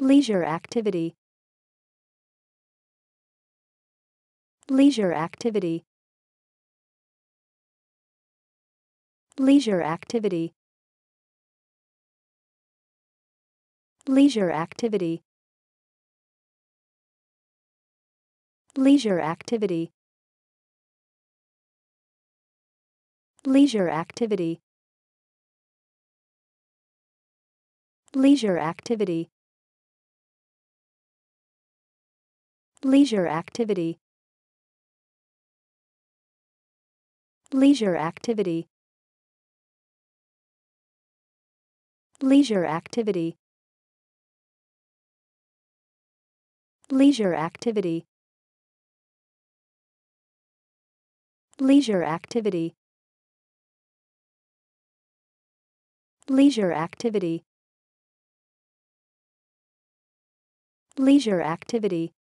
leisure activity leisure activity leisure activity leisure activity leisure activity leisure activity leisure activity Leisure activity. Leisure activity. Leisure activity. Leisure activity. Leisure activity. Leisure activity. Leisure activity.